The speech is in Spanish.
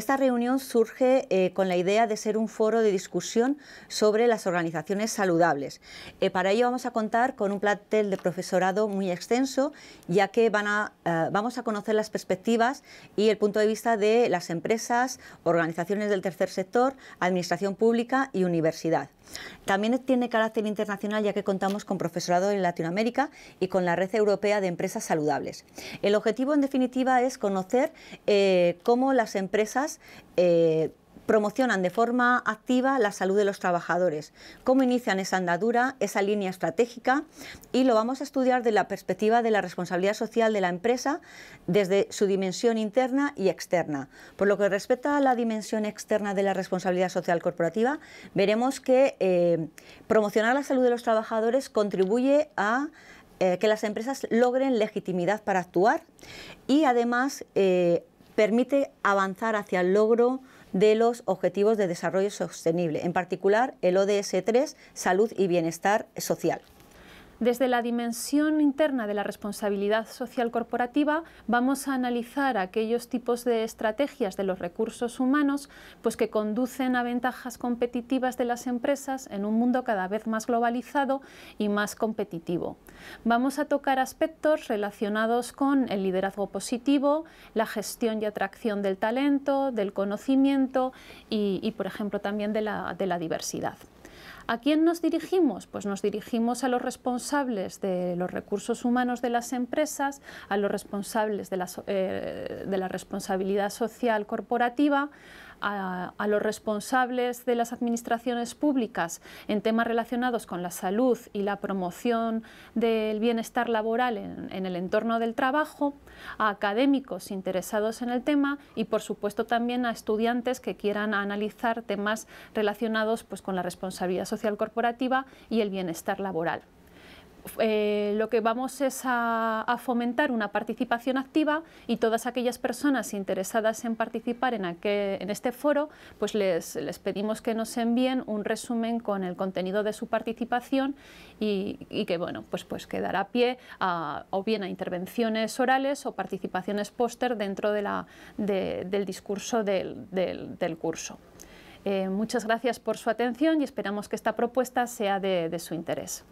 Esta reunión surge eh, con la idea de ser un foro de discusión sobre las organizaciones saludables. Eh, para ello vamos a contar con un plantel de profesorado muy extenso, ya que eh, vamos a conocer las perspectivas y el punto de vista de las empresas, organizaciones del tercer sector, administración pública y universidad. También tiene carácter internacional ya que contamos con profesorado en Latinoamérica y con la Red Europea de Empresas Saludables. El objetivo, en definitiva, es conocer eh, cómo las empresas eh, promocionan de forma activa la salud de los trabajadores, cómo inician esa andadura, esa línea estratégica y lo vamos a estudiar desde la perspectiva de la responsabilidad social de la empresa desde su dimensión interna y externa. Por lo que respecta a la dimensión externa de la responsabilidad social corporativa, veremos que eh, promocionar la salud de los trabajadores contribuye a eh, que las empresas logren legitimidad para actuar y además eh, permite avanzar hacia el logro de los Objetivos de Desarrollo Sostenible, en particular el ODS 3, Salud y Bienestar Social. Desde la dimensión interna de la responsabilidad social corporativa vamos a analizar aquellos tipos de estrategias de los recursos humanos pues que conducen a ventajas competitivas de las empresas en un mundo cada vez más globalizado y más competitivo. Vamos a tocar aspectos relacionados con el liderazgo positivo, la gestión y atracción del talento, del conocimiento y, por ejemplo, también de la diversidad. ¿A quién nos dirigimos? Pues nos dirigimos a los responsables de los recursos humanos de las empresas, a los responsables de la, eh, responsabilidad social corporativa, a, los responsables de las administraciones públicas en temas relacionados con la salud y la promoción del bienestar laboral en, el entorno del trabajo, a académicos interesados en el tema y, por supuesto, también a estudiantes que quieran analizar temas relacionados pues, con la responsabilidad social corporativa y el bienestar laboral. Eh, lo que vamos es a, fomentar una participación activa y todas aquellas personas interesadas en participar en, este foro, pues les, pedimos que nos envíen un resumen con el contenido de su participación y, que bueno, pues, pues dará pie o bien a intervenciones orales o participaciones póster dentro del discurso del, curso. Eh, muchas gracias por su atención y esperamos que esta propuesta sea de su interés.